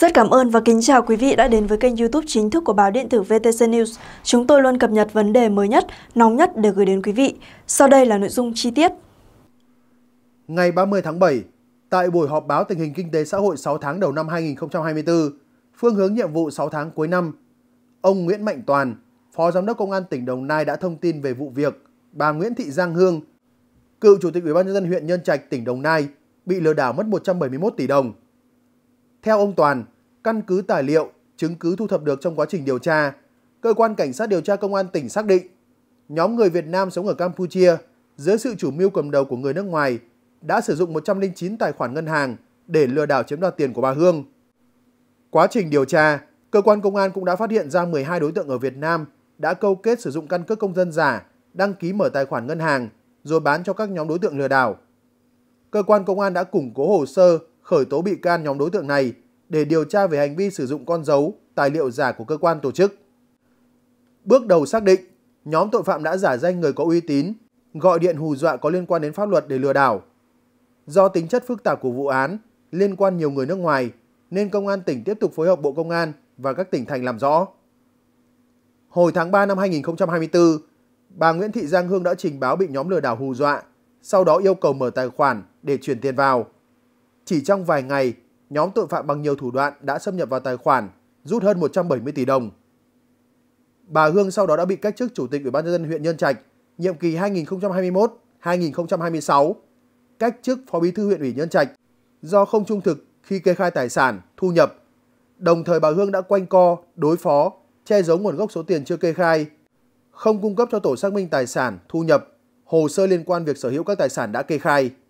Rất cảm ơn và kính chào quý vị đã đến với kênh youtube chính thức của báo điện tử VTC News. Chúng tôi luôn cập nhật vấn đề mới nhất, nóng nhất để gửi đến quý vị. Sau đây là nội dung chi tiết. Ngày 30 tháng 7, tại buổi họp báo tình hình kinh tế xã hội 6 tháng đầu năm 2024, phương hướng nhiệm vụ 6 tháng cuối năm, ông Nguyễn Mạnh Toàn, Phó Giám đốc Công an tỉnh Đồng Nai đã thông tin về vụ việc bà Nguyễn Thị Giang Hương, cựu Chủ tịch Ủy ban nhân dân huyện Nhân Trạch, tỉnh Đồng Nai, bị lừa đảo mất 171 tỷ đồng – theo ông Toàn, căn cứ tài liệu, chứng cứ thu thập được trong quá trình điều tra, cơ quan cảnh sát điều tra công an tỉnh xác định nhóm người Việt Nam sống ở Campuchia dưới sự chủ mưu cầm đầu của người nước ngoài đã sử dụng 109 tài khoản ngân hàng để lừa đảo chiếm đoạt tiền của bà Hương. Quá trình điều tra, cơ quan công an cũng đã phát hiện ra 12 đối tượng ở Việt Nam đã câu kết sử dụng căn cước công dân giả, đăng ký mở tài khoản ngân hàng rồi bán cho các nhóm đối tượng lừa đảo. Cơ quan công an đã củng cố hồ sơ khởi tố bị can nhóm đối tượng này để điều tra về hành vi sử dụng con dấu, tài liệu giả của cơ quan tổ chức. Bước đầu xác định, nhóm tội phạm đã giả danh người có uy tín, gọi điện hù dọa có liên quan đến pháp luật để lừa đảo. Do tính chất phức tạp của vụ án, liên quan nhiều người nước ngoài, nên Công an tỉnh tiếp tục phối hợp Bộ Công an và các tỉnh thành làm rõ. Hồi tháng 3 năm 2024, bà Nguyễn Thị Giang Hương đã trình báo bị nhóm lừa đảo hù dọa, sau đó yêu cầu mở tài khoản để chuyển tiền vào. Chỉ trong vài ngày, nhóm tội phạm bằng nhiều thủ đoạn đã xâm nhập vào tài khoản, rút hơn 170 tỷ đồng. Bà Hương sau đó đã bị cách chức Chủ tịch Ủy ban nhân dân huyện Nhân Trạch, nhiệm kỳ 2021-2026, cách chức Phó Bí thư huyện ủy Nhân Trạch do không trung thực khi kê khai tài sản, thu nhập. Đồng thời bà Hương đã quanh co, đối phó, che giấu nguồn gốc số tiền chưa kê khai, không cung cấp cho tổ xác minh tài sản, thu nhập, hồ sơ liên quan việc sở hữu các tài sản đã kê khai.